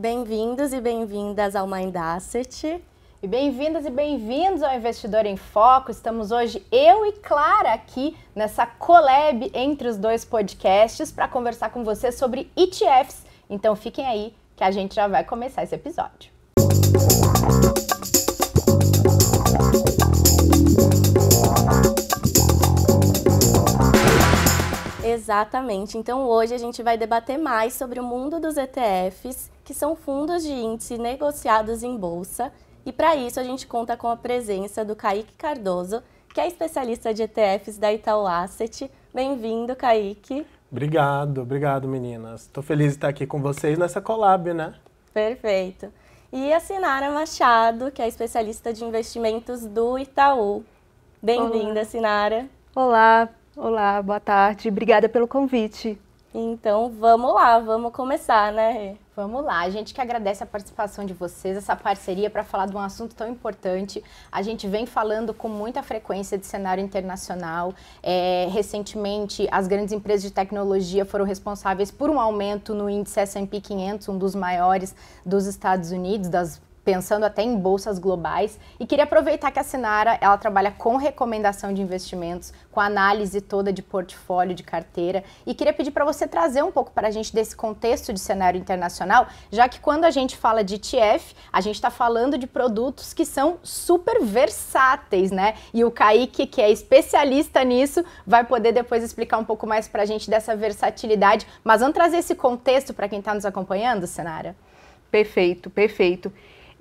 Bem-vindos e bem-vindas ao Mind Asset. E bem-vindas e bem-vindos ao Investidor em Foco. Estamos hoje eu e Clara aqui nessa collab entre os dois podcasts para conversar com você sobre ETFs. Então fiquem aí que a gente já vai começar esse episódio. Música Exatamente. Então hoje a gente vai debater mais sobre o mundo dos ETFs, que são fundos de índice negociados em bolsa. E para isso a gente conta com a presença do Kaique Cardoso, que é especialista de ETFs da Itaú Asset. Bem-vindo, Kaique. Obrigado, obrigado, meninas. Estou feliz de estar aqui com vocês nessa collab, né? Perfeito. E a Sinara Machado, que é especialista de investimentos do Itaú. Bem-vinda, Sinara. Olá, Olá, boa tarde. Obrigada pelo convite. Então vamos lá, vamos começar, né? Vamos lá, a gente que agradece a participação de vocês, essa parceria para falar de um assunto tão importante. A gente vem falando com muita frequência de cenário internacional. É, recentemente, as grandes empresas de tecnologia foram responsáveis por um aumento no índice S&P 500, um dos maiores dos Estados Unidos, das pensando até em bolsas globais. E queria aproveitar que a Sinara ela trabalha com recomendação de investimentos, com análise toda de portfólio, de carteira. E queria pedir para você trazer um pouco para a gente desse contexto de cenário internacional, já que quando a gente fala de ETF, a gente está falando de produtos que são super versáteis, né? E o Kaique, que é especialista nisso, vai poder depois explicar um pouco mais para a gente dessa versatilidade. Mas vamos trazer esse contexto para quem está nos acompanhando, Senara? Perfeito, perfeito.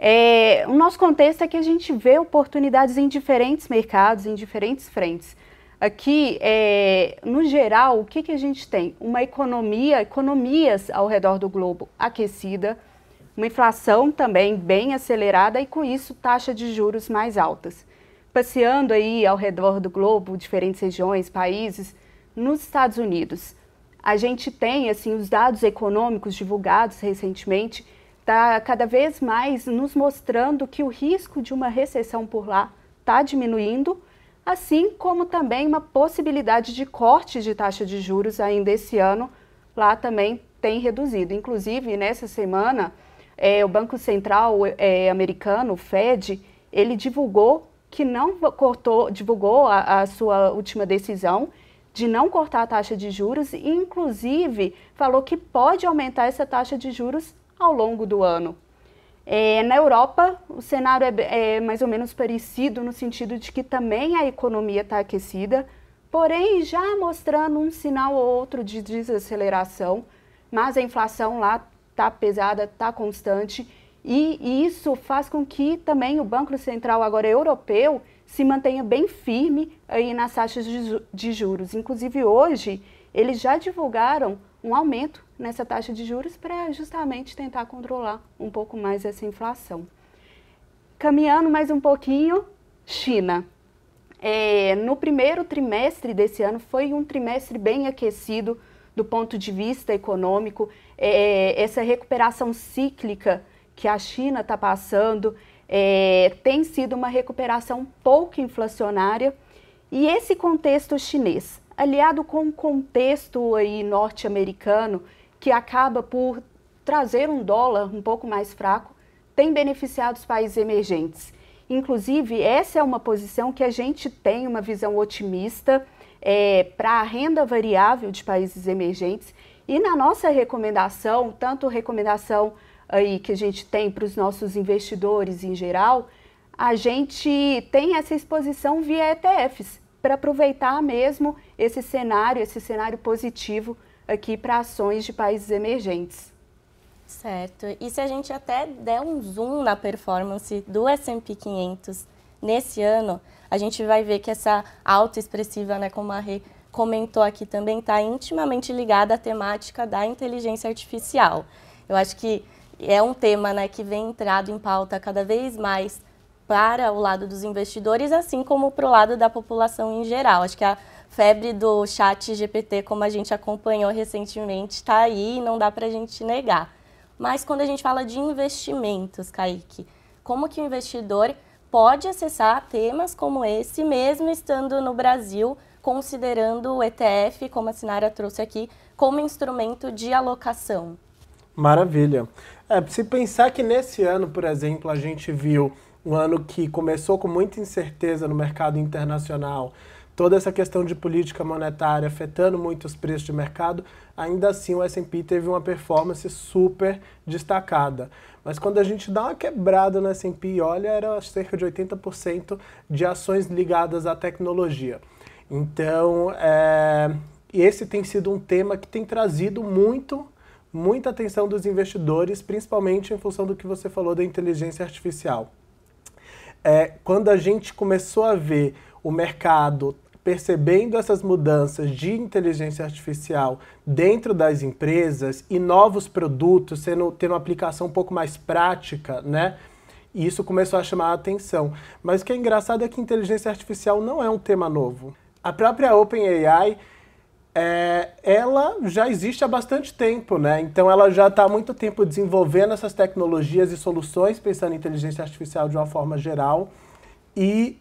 É, o nosso contexto é que a gente vê oportunidades em diferentes mercados, em diferentes frentes. Aqui, é, no geral, o que, que a gente tem? Uma economia, economias ao redor do globo aquecida, uma inflação também bem acelerada e, com isso, taxa de juros mais altas. Passeando aí ao redor do globo, diferentes regiões, países, nos Estados Unidos, a gente tem assim os dados econômicos divulgados recentemente está cada vez mais nos mostrando que o risco de uma recessão por lá está diminuindo, assim como também uma possibilidade de corte de taxa de juros ainda esse ano, lá também tem reduzido. Inclusive, nessa semana, é, o Banco Central é, americano, o Fed, ele divulgou que não cortou, divulgou a, a sua última decisão de não cortar a taxa de juros e, inclusive, falou que pode aumentar essa taxa de juros ao longo do ano. É, na Europa, o cenário é, é, mais ou menos parecido no sentido de que também a economia está aquecida, porém já mostrando um sinal ou outro de desaceleração, mas a inflação lá está pesada, está constante e isso faz com que também o Banco Central agora europeu se mantenha bem firme aí nas taxas de juros. Inclusive hoje eles já divulgaram um aumento nessa taxa de juros para justamente tentar controlar um pouco mais essa inflação. Caminhando mais um pouquinho, China. É, no primeiro trimestre desse ano foi um trimestre bem aquecido do ponto de vista econômico. É, essa recuperação cíclica que a China está passando é, tem sido uma recuperação pouco inflacionária. E esse contexto chinês, aliado com o contexto norte-americano que acaba por trazer um dólar um pouco mais fraco, tem beneficiado os países emergentes. Inclusive, essa é uma posição que a gente tem uma visão otimista é, para a renda variável de países emergentes. E na nossa recomendação, tanto recomendação aí que a gente tem para os nossos investidores em geral, a gente tem essa exposição via ETFs para aproveitar mesmo esse cenário, esse cenário positivo aqui para ações de países emergentes. Certo. E se a gente até der um zoom na performance do S&P 500 nesse ano, a gente vai ver que essa alta expressiva, né, como a Rê comentou aqui também, está intimamente ligada à temática da inteligência artificial. Eu acho que é um tema né, que vem entrado em pauta cada vez mais para o lado dos investidores, assim como para o lado da população em geral. Acho que a febre do chat GPT, como a gente acompanhou recentemente, está aí e não dá para a gente negar. Mas quando a gente fala de investimentos, Kaique, como que o investidor pode acessar temas como esse, mesmo estando no Brasil, considerando o ETF, como a Sinara trouxe aqui, como instrumento de alocação? Maravilha. É, se pensar que nesse ano, por exemplo, a gente viu um ano que começou com muita incerteza no mercado internacional, toda essa questão de política monetária afetando muito os preços de mercado, ainda assim o S&P teve uma performance super destacada. Mas quando a gente dá uma quebrada no S&P, olha, era cerca de 80% de ações ligadas à tecnologia. Então, é, esse tem sido um tema que tem trazido muito muita atenção dos investidores, principalmente em função do que você falou da inteligência artificial. É, quando a gente começou a ver o mercado percebendo essas mudanças de inteligência artificial dentro das empresas e novos produtos sendo tendo uma aplicação um pouco mais prática, né? E isso começou a chamar a atenção. Mas o que é engraçado é que inteligência artificial não é um tema novo. A própria OpenAI, é, ela já existe há bastante tempo, né? Então ela já está há muito tempo desenvolvendo essas tecnologias e soluções pensando em inteligência artificial de uma forma geral. E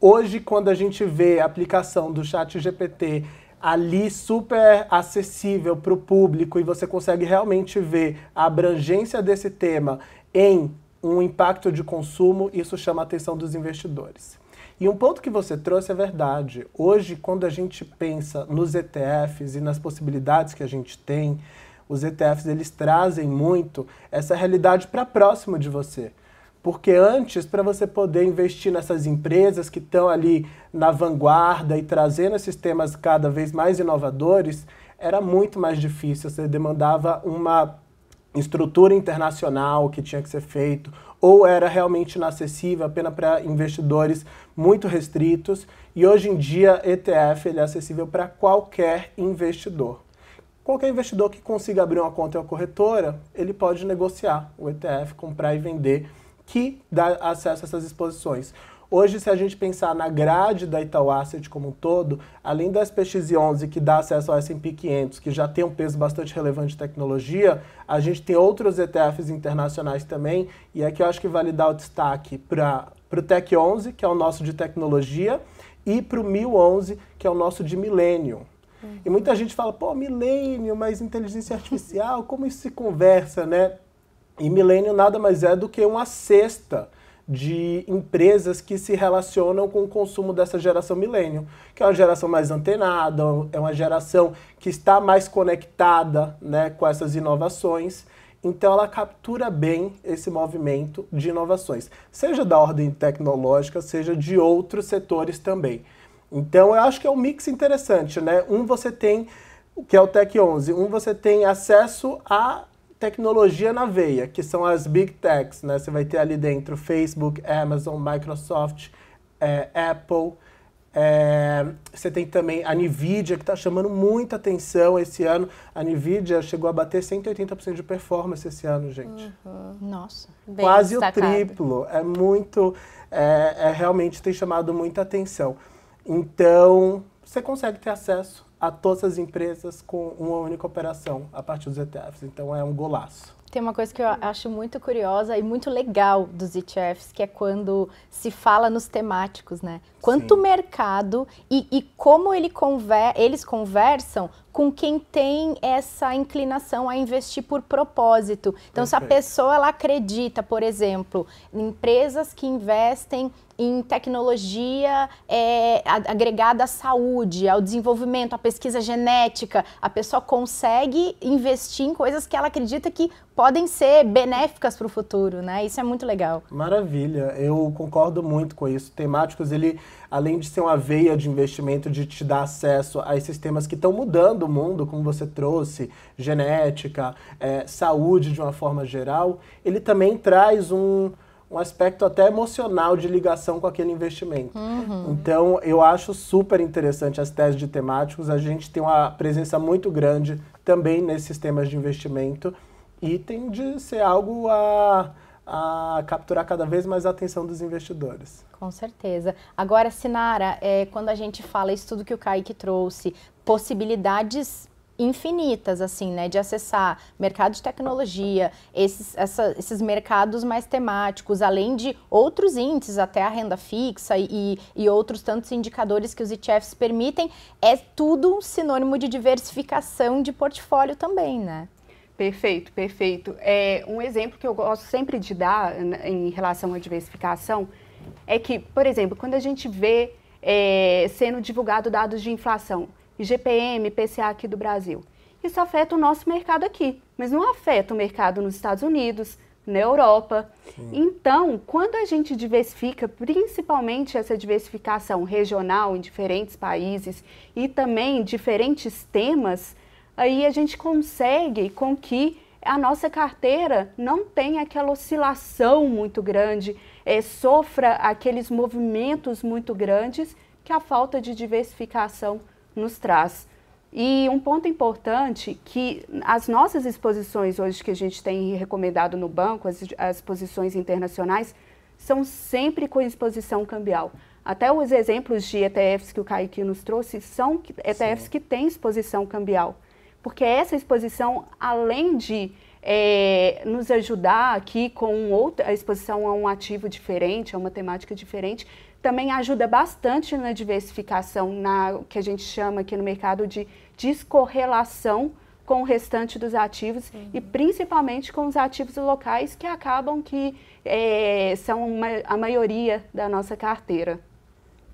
Hoje, quando a gente vê a aplicação do chat GPT ali super acessível para o público e você consegue realmente ver a abrangência desse tema em um impacto de consumo, isso chama a atenção dos investidores. E um ponto que você trouxe é verdade. Hoje, quando a gente pensa nos ETFs e nas possibilidades que a gente tem, os ETFs eles trazem muito essa realidade para próximo de você. Porque antes, para você poder investir nessas empresas que estão ali na vanguarda e trazendo esses temas cada vez mais inovadores, era muito mais difícil. Você demandava uma estrutura internacional que tinha que ser feito, ou era realmente inacessível apenas para investidores muito restritos. E hoje em dia, ETF ele é acessível para qualquer investidor. Qualquer investidor que consiga abrir uma conta em uma corretora, ele pode negociar o ETF, comprar e vender que dá acesso a essas exposições. Hoje, se a gente pensar na grade da Itaú Asset como um todo, além da SPX11, que dá acesso ao S&P 500, que já tem um peso bastante relevante de tecnologia, a gente tem outros ETFs internacionais também, e aqui é eu acho que vale dar o destaque para o Tech 11 que é o nosso de tecnologia, e para o 1011, que é o nosso de milênio. Uhum. E muita gente fala, pô, milênio, mas inteligência artificial, como isso se conversa, né? E milênio nada mais é do que uma cesta de empresas que se relacionam com o consumo dessa geração milênio, que é uma geração mais antenada, é uma geração que está mais conectada né, com essas inovações. Então ela captura bem esse movimento de inovações, seja da ordem tecnológica, seja de outros setores também. Então eu acho que é um mix interessante, né? Um você tem, que é o Tech 11, um você tem acesso a tecnologia na veia, que são as big techs, né? Você vai ter ali dentro Facebook, Amazon, Microsoft, é, Apple. É, você tem também a NVIDIA, que está chamando muita atenção esse ano. A NVIDIA chegou a bater 180% de performance esse ano, gente. Uhum. Nossa, bem Quase destacado. o triplo. É muito... É, é, realmente tem chamado muita atenção. Então, você consegue ter acesso a todas as empresas com uma única operação a partir dos ETFs. Então é um golaço. Tem uma coisa que eu acho muito curiosa e muito legal dos ETFs, que é quando se fala nos temáticos, né? Quanto Sim. mercado e, e como ele conver, eles conversam com quem tem essa inclinação a investir por propósito. Então, Perfeito. se a pessoa ela acredita, por exemplo, em empresas que investem em tecnologia é, agregada à saúde, ao desenvolvimento, à pesquisa genética. A pessoa consegue investir em coisas que ela acredita que podem ser benéficas para o futuro, né? Isso é muito legal. Maravilha, eu concordo muito com isso. Temáticos, ele, além de ser uma veia de investimento, de te dar acesso a esses temas que estão mudando o mundo, como você trouxe, genética, é, saúde de uma forma geral, ele também traz um um aspecto até emocional de ligação com aquele investimento. Uhum. Então, eu acho super interessante as teses de temáticos. A gente tem uma presença muito grande também nesses temas de investimento e tem de ser algo a, a capturar cada vez mais a atenção dos investidores. Com certeza. Agora, Sinara, é, quando a gente fala isso tudo que o Kaique trouxe, possibilidades infinitas, assim, né? De acessar mercado de tecnologia, esses, essa, esses mercados mais temáticos, além de outros índices, até a renda fixa e, e outros tantos indicadores que os ETFs permitem, é tudo sinônimo de diversificação de portfólio também, né? Perfeito, perfeito. É, um exemplo que eu gosto sempre de dar em relação à diversificação é que, por exemplo, quando a gente vê é, sendo divulgado dados de inflação, IGPM, PCA aqui do Brasil. Isso afeta o nosso mercado aqui, mas não afeta o mercado nos Estados Unidos, na Europa. Sim. Então, quando a gente diversifica, principalmente essa diversificação regional em diferentes países e também diferentes temas, aí a gente consegue com que a nossa carteira não tenha aquela oscilação muito grande, é, sofra aqueles movimentos muito grandes que a falta de diversificação nos traz. E um ponto importante que as nossas exposições hoje que a gente tem recomendado no banco, as, as posições internacionais, são sempre com exposição cambial. Até os exemplos de ETFs que o Kaique nos trouxe são ETFs Sim. que têm exposição cambial. Porque essa exposição, além de é, nos ajudar aqui com outra, a exposição a um ativo diferente, a uma temática diferente, também ajuda bastante na diversificação, na que a gente chama aqui no mercado de descorrelação com o restante dos ativos uhum. e principalmente com os ativos locais que acabam que é, são uma, a maioria da nossa carteira.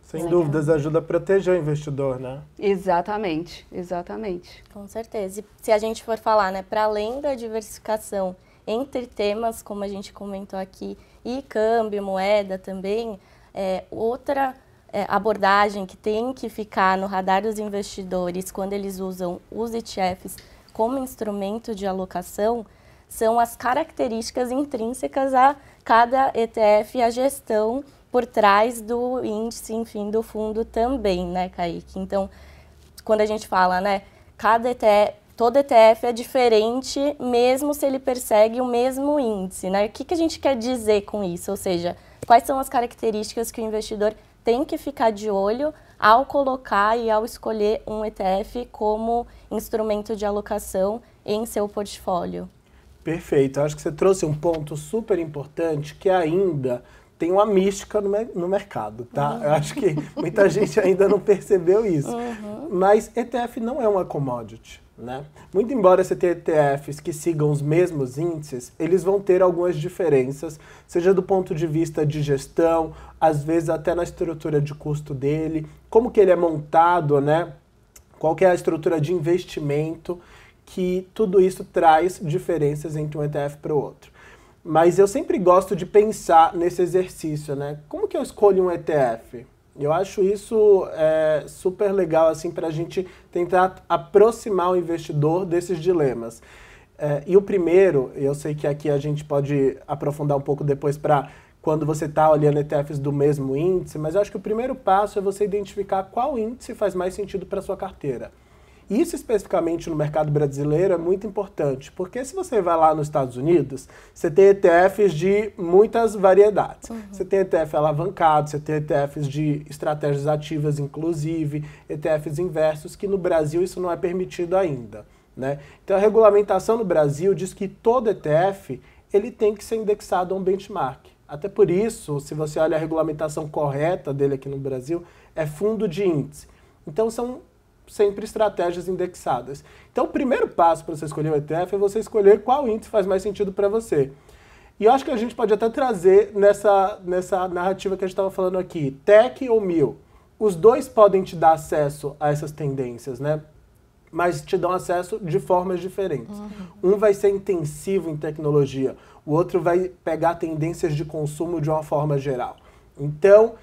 Sem Legal. dúvidas, ajuda a proteger o investidor, né? Exatamente, exatamente. Com certeza. E se a gente for falar, né, para além da diversificação entre temas, como a gente comentou aqui, e câmbio, moeda também, é, outra é, abordagem que tem que ficar no radar dos investidores quando eles usam os ETFs como instrumento de alocação são as características intrínsecas a cada ETF e a gestão por trás do índice, enfim, do fundo também, né, Kaique? Então, quando a gente fala, né, cada ETF, todo ETF é diferente, mesmo se ele persegue o mesmo índice, né? O que, que a gente quer dizer com isso? Ou seja, quais são as características que o investidor tem que ficar de olho ao colocar e ao escolher um ETF como instrumento de alocação em seu portfólio. Perfeito. Acho que você trouxe um ponto super importante que ainda tem uma mística no, no mercado, tá? Uhum. Eu acho que muita gente ainda não percebeu isso. Uhum. Mas ETF não é uma commodity. Né? Muito embora você tenha ETFs que sigam os mesmos índices, eles vão ter algumas diferenças, seja do ponto de vista de gestão, às vezes até na estrutura de custo dele, como que ele é montado, né? qual que é a estrutura de investimento, que tudo isso traz diferenças entre um ETF para o outro. Mas eu sempre gosto de pensar nesse exercício, né? Como que eu escolho um ETF? Eu acho isso é, super legal assim para a gente tentar aproximar o investidor desses dilemas. É, e o primeiro, eu sei que aqui a gente pode aprofundar um pouco depois para quando você está olhando ETFs do mesmo índice, mas eu acho que o primeiro passo é você identificar qual índice faz mais sentido para sua carteira. Isso especificamente no mercado brasileiro é muito importante, porque se você vai lá nos Estados Unidos, você tem ETFs de muitas variedades. Uhum. Você tem ETF alavancado, você tem ETFs de estratégias ativas, inclusive, ETFs inversos, que no Brasil isso não é permitido ainda. Né? Então a regulamentação no Brasil diz que todo ETF ele tem que ser indexado a um benchmark. Até por isso, se você olha a regulamentação correta dele aqui no Brasil, é fundo de índice. Então são sempre estratégias indexadas. Então, o primeiro passo para você escolher o ETF é você escolher qual índice faz mais sentido para você. E eu acho que a gente pode até trazer nessa, nessa narrativa que a gente estava falando aqui, tech ou mil. Os dois podem te dar acesso a essas tendências, né? Mas te dão acesso de formas diferentes. Uhum. Um vai ser intensivo em tecnologia, o outro vai pegar tendências de consumo de uma forma geral. Então,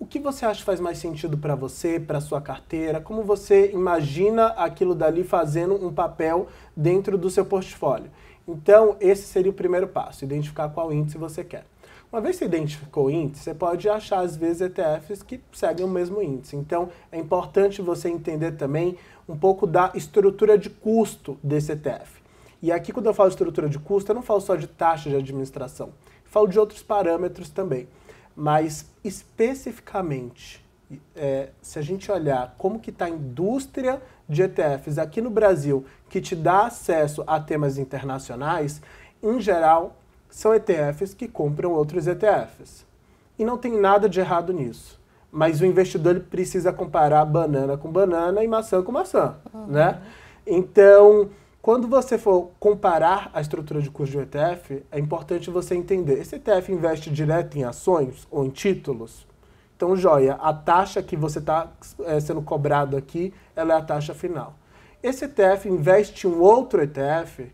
o que você acha faz mais sentido para você, para sua carteira? Como você imagina aquilo dali fazendo um papel dentro do seu portfólio? Então, esse seria o primeiro passo, identificar qual índice você quer. Uma vez que você identificou o índice, você pode achar, às vezes, ETFs que seguem o mesmo índice. Então, é importante você entender também um pouco da estrutura de custo desse ETF. E aqui, quando eu falo de estrutura de custo, eu não falo só de taxa de administração, eu falo de outros parâmetros também. Mas especificamente, é, se a gente olhar como que está a indústria de ETFs aqui no Brasil, que te dá acesso a temas internacionais, em geral, são ETFs que compram outros ETFs. E não tem nada de errado nisso. Mas o investidor ele precisa comparar banana com banana e maçã com maçã, uhum. né? Então, quando você for comparar a estrutura de custo de um ETF, é importante você entender: esse ETF investe direto em ações ou em títulos? Então, joia, a taxa que você está é, sendo cobrado aqui, ela é a taxa final. Esse ETF investe em um outro ETF?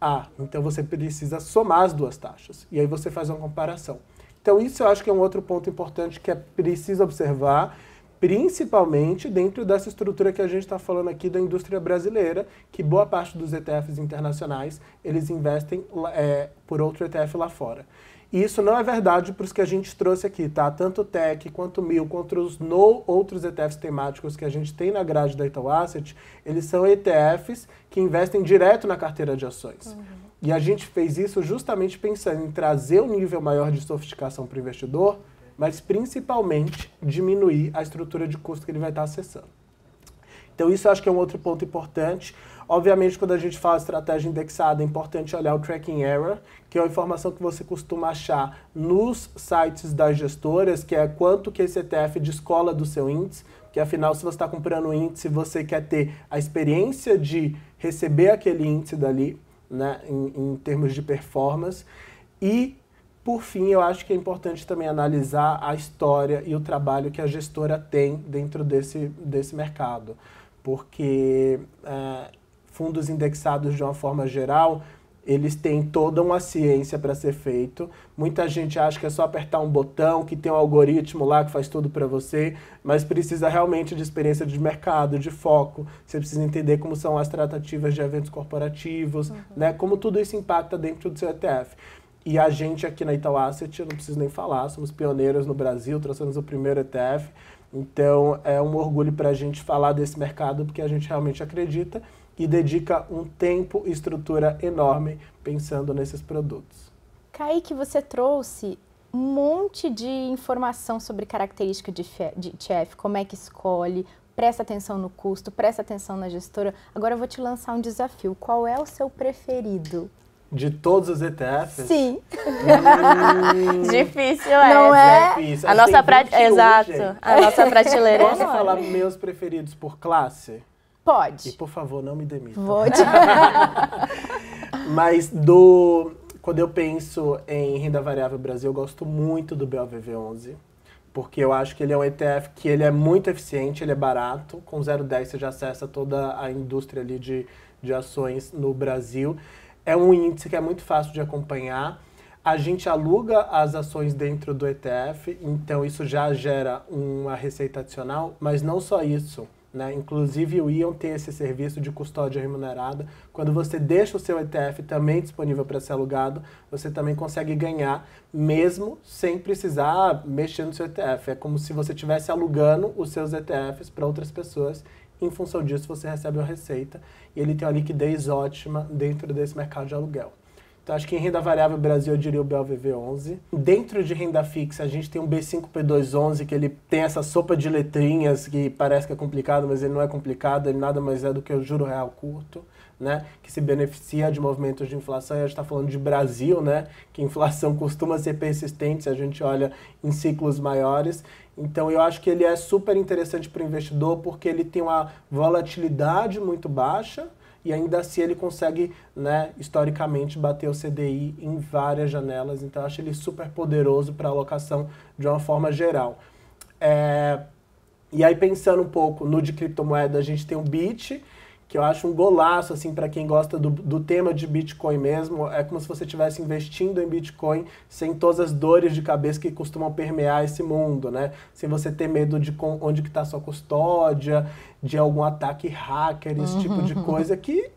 Ah, então você precisa somar as duas taxas. E aí você faz uma comparação. Então, isso eu acho que é um outro ponto importante que é preciso observar principalmente dentro dessa estrutura que a gente está falando aqui da indústria brasileira, que boa parte dos ETFs internacionais eles investem é, por outro ETF lá fora. E isso não é verdade para os que a gente trouxe aqui, tá? Tanto o TEC quanto o MIL, quanto os no, outros ETFs temáticos que a gente tem na grade da Itaú Asset, eles são ETFs que investem direto na carteira de ações. Uhum. E a gente fez isso justamente pensando em trazer um nível maior de sofisticação para o investidor, mas principalmente diminuir a estrutura de custo que ele vai estar acessando. Então, isso acho que é um outro ponto importante. Obviamente, quando a gente fala estratégia indexada, é importante olhar o tracking error, que é a informação que você costuma achar nos sites das gestoras, que é quanto que esse ETF descola do seu índice, que afinal, se você está comprando um índice, você quer ter a experiência de receber aquele índice dali, né, em, em termos de performance, e por fim, eu acho que é importante também analisar a história e o trabalho que a gestora tem dentro desse, desse mercado, porque é, fundos indexados de uma forma geral eles têm toda uma ciência para ser feito. Muita gente acha que é só apertar um botão, que tem um algoritmo lá que faz tudo para você, mas precisa realmente de experiência de mercado, de foco. Você precisa entender como são as tratativas de eventos corporativos, uhum. né? Como tudo isso impacta dentro do seu ETF. E a gente aqui na Itaú Asset, eu não preciso nem falar, somos pioneiros no Brasil, trouxemos o primeiro ETF. Então é um orgulho para a gente falar desse mercado, porque a gente realmente acredita e dedica um tempo e estrutura enorme pensando nesses produtos. Kaique, você trouxe um monte de informação sobre característica de ETF, como é que escolhe, presta atenção no custo, presta atenção na gestora. Agora eu vou te lançar um desafio. Qual é o seu preferido? De todos os ETFs? Sim. Hum. Difícil é. Não é? Difícil. A, assim, a nossa prateleira. Exato. A nossa prateleira Posso falar meus preferidos por classe? Pode. E por favor, não me demita. Vou te... Mas do quando eu penso em renda variável Brasil, eu gosto muito do BLVV11, porque eu acho que ele é um ETF que ele é muito eficiente, ele é barato, com 0,10 você já acessa toda a indústria ali de, de ações no Brasil é um índice que é muito fácil de acompanhar. A gente aluga as ações dentro do ETF, então isso já gera uma receita adicional, mas não só isso. Né? Inclusive, o Ion tem esse serviço de custódia remunerada. Quando você deixa o seu ETF também disponível para ser alugado, você também consegue ganhar, mesmo sem precisar mexer no seu ETF. É como se você estivesse alugando os seus ETFs para outras pessoas em função disso, você recebe uma receita e ele tem uma liquidez ótima dentro desse mercado de aluguel. Então, acho que em renda variável Brasil, eu diria o BLVV11. Dentro de renda fixa, a gente tem um B5P211, que ele tem essa sopa de letrinhas que parece que é complicado, mas ele não é complicado, ele nada mais é do que o juro real curto, né? Que se beneficia de movimentos de inflação. E a gente está falando de Brasil, né? Que inflação costuma ser persistente se a gente olha em ciclos maiores. Então eu acho que ele é super interessante para o investidor porque ele tem uma volatilidade muito baixa e ainda assim ele consegue, né, historicamente, bater o CDI em várias janelas. Então eu acho ele super poderoso para alocação de uma forma geral. É... E aí pensando um pouco no de criptomoeda, a gente tem o BIT, que eu acho um golaço assim para quem gosta do, do, tema de Bitcoin mesmo. É como se você estivesse investindo em Bitcoin sem todas as dores de cabeça que costumam permear esse mundo, né? Sem você ter medo de onde que está sua custódia, de algum ataque hacker, esse uhum. tipo de uhum. coisa que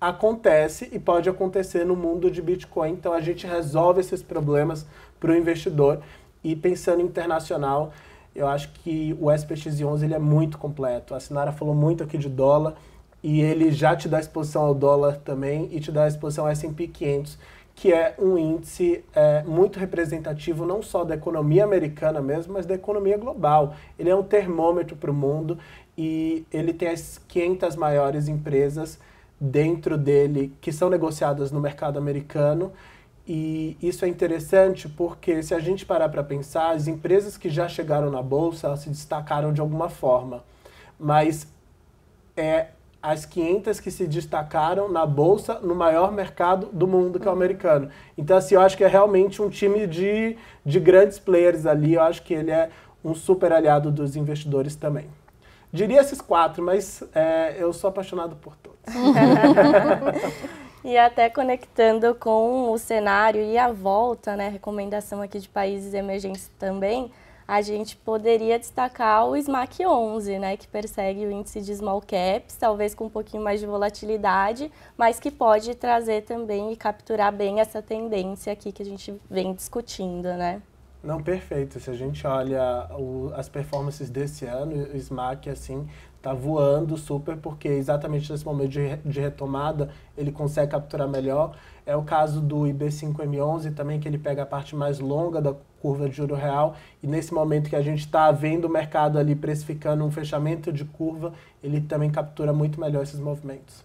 acontece e pode acontecer no mundo de Bitcoin. Então a gente resolve esses problemas para o investidor e pensando internacional. Eu acho que o SPX11 ele é muito completo. A Sinara falou muito aqui de dólar, e ele já te dá exposição ao dólar também e te dá exposição ao S&P 500, que é um índice é, muito representativo não só da economia americana mesmo, mas da economia global. Ele é um termômetro para o mundo e ele tem as 500 maiores empresas dentro dele que são negociadas no mercado americano. E isso é interessante porque, se a gente parar para pensar, as empresas que já chegaram na bolsa elas se destacaram de alguma forma. Mas é as 500 que se destacaram na bolsa no maior mercado do mundo, que é o americano. Então, assim, eu acho que é realmente um time de, de grandes players ali. Eu acho que ele é um super aliado dos investidores também. Diria esses quatro, mas é, eu sou apaixonado por todos. e até conectando com o cenário e a volta, né? Recomendação aqui de países emergentes também a gente poderia destacar o SMAC 11, né, que persegue o índice de small caps, talvez com um pouquinho mais de volatilidade, mas que pode trazer também e capturar bem essa tendência aqui que a gente vem discutindo, né? Não, perfeito. Se a gente olha o, as performances desse ano, o SMAC, assim, tá voando super, porque é exatamente nesse momento de, de retomada ele consegue capturar melhor. É o caso do IB5M11 também, que ele pega a parte mais longa da curva de juro real, e nesse momento que a gente está vendo o mercado ali precificando um fechamento de curva, ele também captura muito melhor esses movimentos.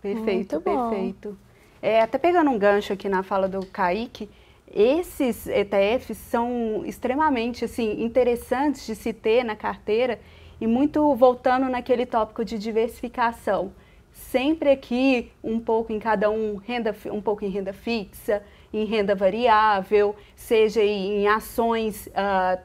Perfeito, perfeito. É, até pegando um gancho aqui na fala do Kaique, esses ETFs são extremamente assim, interessantes de se ter na carteira, e muito voltando naquele tópico de diversificação, sempre aqui um pouco em cada um, renda, um pouco em renda fixa, em renda variável, seja em ações uh,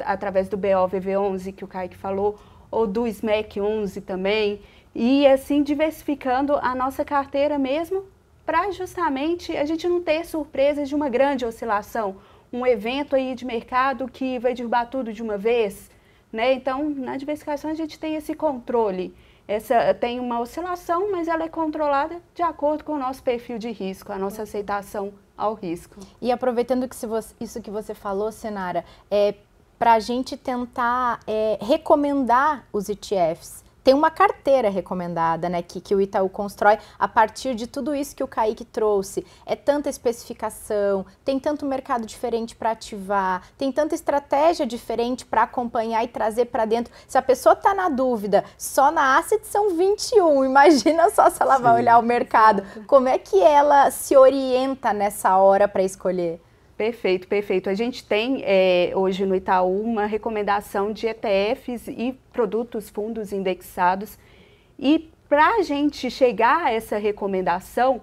através do BOVV11 que o Kaique falou, ou do SMEC 11 também, e assim diversificando a nossa carteira mesmo para justamente a gente não ter surpresas de uma grande oscilação, um evento aí de mercado que vai derrubar tudo de uma vez, né? Então, na diversificação, a gente tem esse controle. Essa, tem uma oscilação, mas ela é controlada de acordo com o nosso perfil de risco, a nossa aceitação ao risco. E aproveitando que você, isso que você falou, Senara, é para a gente tentar é, recomendar os ETFs tem uma carteira recomendada, né, que, que o Itaú constrói a partir de tudo isso que o Kaique trouxe. É tanta especificação, tem tanto mercado diferente para ativar, tem tanta estratégia diferente para acompanhar e trazer para dentro. Se a pessoa está na dúvida, só na asset são 21, imagina só se ela Sim. vai olhar o mercado. Como é que ela se orienta nessa hora para escolher? Perfeito, perfeito. A gente tem é, hoje no Itaú uma recomendação de ETFs e produtos fundos indexados. E para a gente chegar a essa recomendação,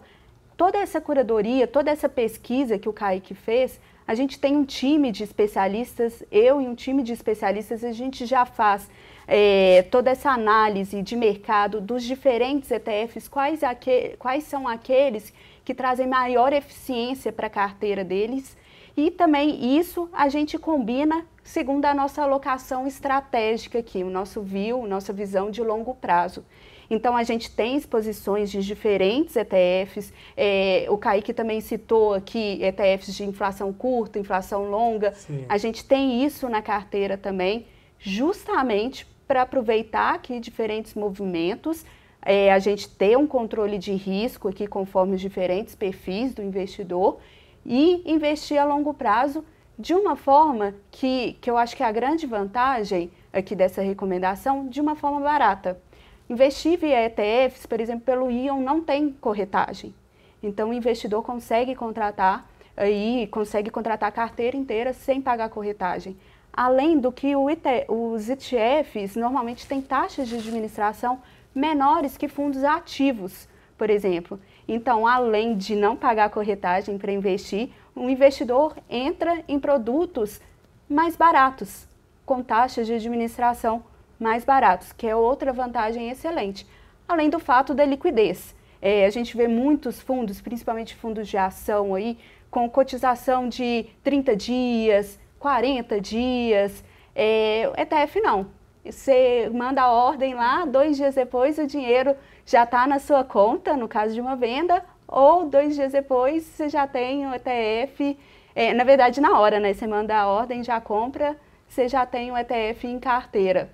toda essa curadoria, toda essa pesquisa que o Kaique fez, a gente tem um time de especialistas, eu e um time de especialistas, a gente já faz é, toda essa análise de mercado dos diferentes ETFs, quais, aqu... quais são aqueles que trazem maior eficiência para a carteira deles e também isso a gente combina segundo a nossa alocação estratégica aqui, o nosso view, nossa visão de longo prazo. Então, a gente tem exposições de diferentes ETFs. É, o Kaique também citou aqui ETFs de inflação curta, inflação longa. Sim. A gente tem isso na carteira também, justamente para aproveitar aqui diferentes movimentos, é, a gente ter um controle de risco aqui conforme os diferentes perfis do investidor e investir a longo prazo de uma forma que, que eu acho que é a grande vantagem aqui dessa recomendação, de uma forma barata. Investir via ETFs, por exemplo, pelo ION não tem corretagem. Então o investidor consegue contratar aí, consegue contratar a carteira inteira sem pagar corretagem. Além do que IT, os ETFs normalmente têm taxas de administração menores que fundos ativos por exemplo. Então, além de não pagar corretagem para investir, o um investidor entra em produtos mais baratos, com taxas de administração mais baratos, que é outra vantagem excelente. Além do fato da liquidez. É, a gente vê muitos fundos, principalmente fundos de ação aí, com cotização de 30 dias, 40 dias. É, ETF não. Você manda a ordem lá, dois dias depois o dinheiro já está na sua conta, no caso de uma venda, ou dois dias depois você já tem o ETF, é, na verdade na hora, né? Você manda a ordem, já compra, você já tem o ETF em carteira.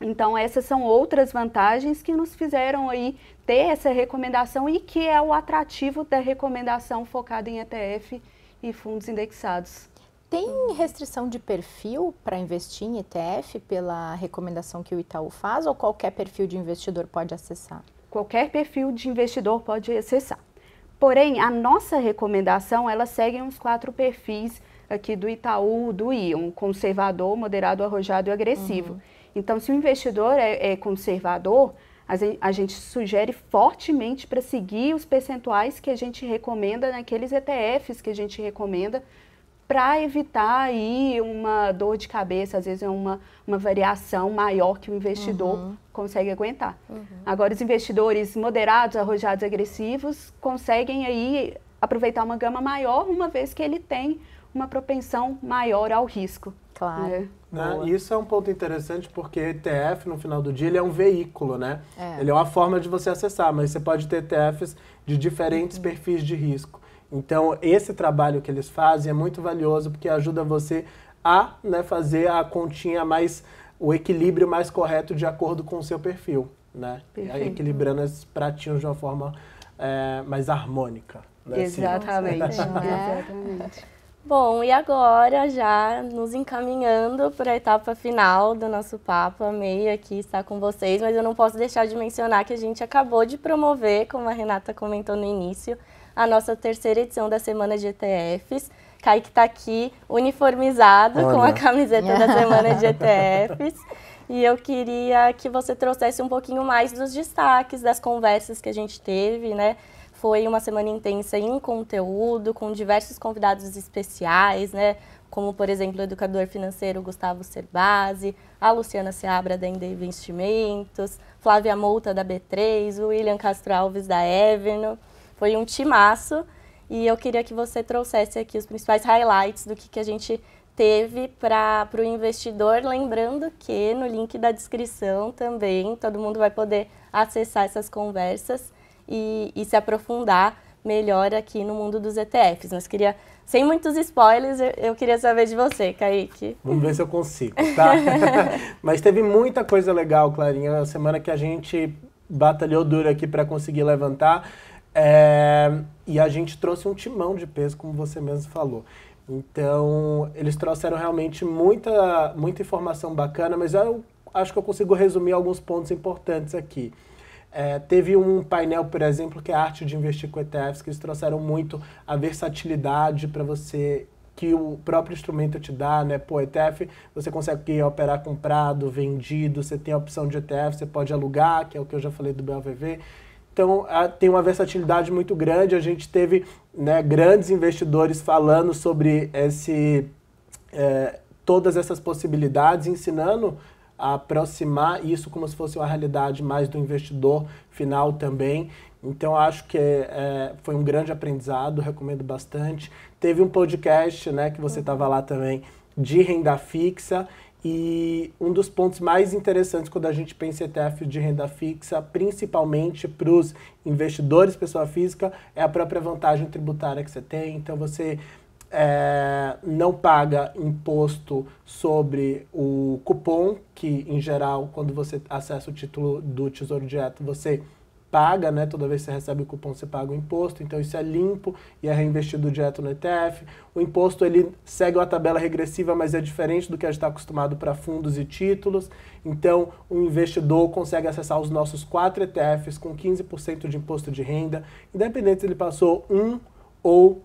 Então essas são outras vantagens que nos fizeram aí ter essa recomendação e que é o atrativo da recomendação focada em ETF e fundos indexados. Tem restrição de perfil para investir em ETF pela recomendação que o Itaú faz ou qualquer perfil de investidor pode acessar? Qualquer perfil de investidor pode acessar. Porém, a nossa recomendação, ela segue uns quatro perfis aqui do Itaú, do Ion, conservador, moderado, arrojado e agressivo. Uhum. Então, se o investidor é, é conservador, a gente sugere fortemente para seguir os percentuais que a gente recomenda naqueles ETFs que a gente recomenda para evitar aí uma dor de cabeça, às vezes é uma, uma variação maior que o investidor uhum. consegue aguentar. Uhum. Agora, os investidores moderados, arrojados, agressivos, conseguem aí aproveitar uma gama maior, uma vez que ele tem uma propensão maior ao risco. Claro. Né? né? Isso é um ponto interessante porque ETF, no final do dia, ele é um veículo, né? É. Ele é uma forma de você acessar, mas você pode ter ETFs de diferentes uhum. perfis de risco. Então, esse trabalho que eles fazem é muito valioso porque ajuda você a né, fazer a continha mais, o equilíbrio mais correto de acordo com o seu perfil, né? Equilibrando esses pratinhos de uma forma é, mais harmônica. Né? Exatamente. Assim. Bom, e agora já nos encaminhando para a etapa final do nosso papo, amei aqui estar com vocês, mas eu não posso deixar de mencionar que a gente acabou de promover, como a Renata comentou no início, a nossa terceira edição da Semana de ETFs. Kaique está aqui uniformizado Olha. com a camiseta da Semana de ETFs. E eu queria que você trouxesse um pouquinho mais dos destaques das conversas que a gente teve, né? Foi uma semana intensa em conteúdo, com diversos convidados especiais, né? Como, por exemplo, o educador financeiro Gustavo Cerbasi, a Luciana Seabra da Ende Investimentos, Flávia Mouta da B3, o William Castro Alves da Everno. Foi um timaço e eu queria que você trouxesse aqui os principais highlights do que, que a gente teve para o investidor, lembrando que no link da descrição também todo mundo vai poder acessar essas conversas e, e se aprofundar melhor aqui no mundo dos ETFs. Mas queria, sem muitos spoilers, eu, eu queria saber de você, Kaique. Vamos ver se eu consigo, tá? Mas teve muita coisa legal, Clarinha, na semana que a gente batalhou duro aqui para conseguir levantar. É, e a gente trouxe um timão de peso, como você mesmo falou. Então, eles trouxeram realmente muita, muita informação bacana, mas eu acho que eu consigo resumir alguns pontos importantes aqui. É, teve um painel, por exemplo, que é a arte de investir com ETFs, que eles trouxeram muito a versatilidade para você que o próprio instrumento te dá, né? Pô, ETF, você consegue operar comprado, vendido, você tem a opção de ETF, você pode alugar, que é o que eu já falei do BLVV. Então, a, tem uma versatilidade muito grande. A gente teve né, grandes investidores falando sobre esse, é, todas essas possibilidades, ensinando a aproximar isso como se fosse uma realidade mais do investidor final também. Então acho que é, foi um grande aprendizado, recomendo bastante. Teve um podcast, né, que você estava lá também, de renda fixa. E um dos pontos mais interessantes quando a gente pensa em ETF de renda fixa, principalmente para os investidores, pessoa física, é a própria vantagem tributária que você tem. Então você é, não paga imposto sobre o cupom, que em geral, quando você acessa o título do Tesouro Direto, você paga, né? Toda vez que você recebe o cupom, você paga o imposto, então isso é limpo e é reinvestido direto no ETF. O imposto ele segue uma tabela regressiva, mas é diferente do que a gente está acostumado para fundos e títulos. Então, o investidor consegue acessar os nossos quatro ETFs com 15% de imposto de renda, independente se ele passou um ou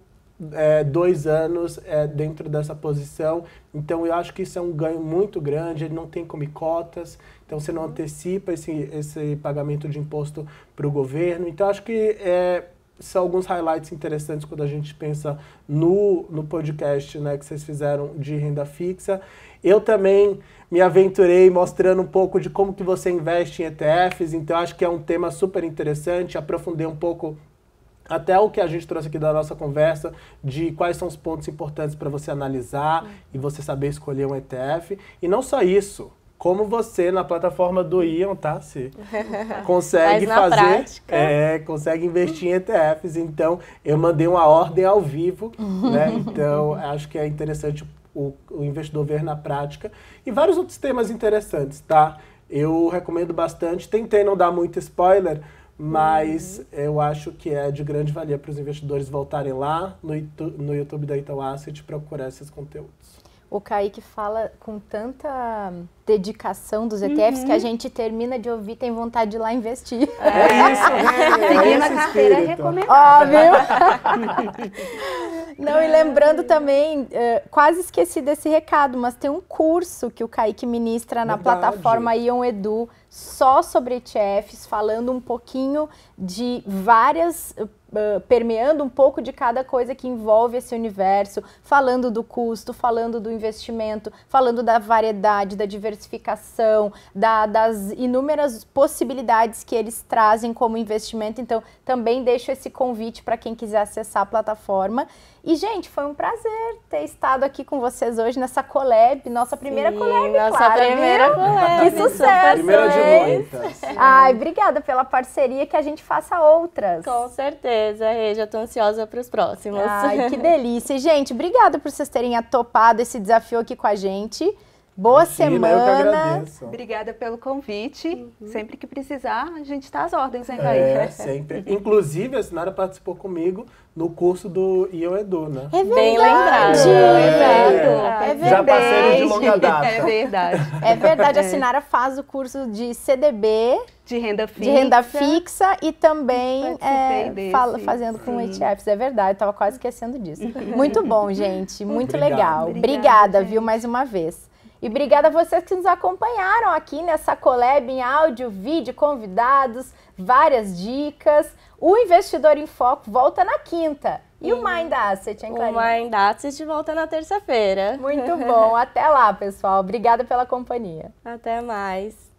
é, dois anos é, dentro dessa posição. Então, eu acho que isso é um ganho muito grande. Ele não tem como cotas, então você não antecipa esse, esse pagamento de imposto para o governo. Então, acho que é, são alguns highlights interessantes quando a gente pensa no, no podcast né, que vocês fizeram de renda fixa. Eu também me aventurei mostrando um pouco de como que você investe em ETFs, então acho que é um tema super interessante, aprofundei um pouco até o que a gente trouxe aqui da nossa conversa, de quais são os pontos importantes para você analisar uhum. e você saber escolher um ETF. E não só isso, como você na plataforma do Ion, tá? Se consegue fazer, prática. é, consegue investir em ETFs. Então, eu mandei uma ordem ao vivo, né? Então, acho que é interessante o, o investidor ver na prática e vários outros temas interessantes, tá? Eu recomendo bastante. Tentei não dar muito spoiler, mas uhum. eu acho que é de grande valia para os investidores voltarem lá no, no YouTube da Itaú Asset procurar esses conteúdos o Kaique fala com tanta dedicação dos ETFs uhum. que a uhum. gente termina de ouvir, tem vontade de ir lá investir. É isso, né? é, né? é a carteira recomendada. Óbvio. Não, e lembrando também, eh, quase esqueci desse recado, mas tem um curso que o Kaique ministra na Verdade. plataforma Ion Edu só sobre ETFs, falando um pouquinho de várias, uh, uh, permeando um pouco de cada coisa que envolve esse universo, falando do custo, falando do investimento, falando da variedade, da diversificação, da, das inúmeras possibilidades que eles trazem como investimento. Então, também deixo esse convite para quem quiser acessar a plataforma. E, gente, foi um prazer ter estado aqui com vocês hoje nessa collab, nossa primeira Sim, collab, nossa Clara, primeira collab. Que sucesso, Primeira de muitas. Ai, obrigada pela parceria, que a gente faça outras. Com certeza, já tô ansiosa para os próximos. Ai, que delícia. Gente, obrigada por vocês terem atopado esse desafio aqui com a gente. Boa Imagina, semana. Obrigada pelo convite. Uhum. Sempre que precisar, a gente está às ordens, hein, é, Raí? É, sempre. Inclusive, a Sinara participou comigo no curso do Edu, né? É verdade. Bem lembrado. É, é, é. Já parceiro de longa data. É verdade. É verdade, a é. Sinara faz o curso de CDB. De renda fixa. De renda fixa e também é, fala, fazendo Sim. com ETFs. É verdade, estava quase esquecendo disso. Muito bom, gente. Muito Obrigado. legal. Obrigada, Obrigada viu, mais uma vez. E obrigada a vocês que nos acompanharam aqui nessa collab em áudio, vídeo, convidados, várias dicas. O Investidor em Foco volta na quinta. E o uhum. Mind Asset, hein, Clarinha? O Mind Asset volta na terça-feira. Muito bom. Até lá, pessoal. Obrigada pela companhia. Até mais.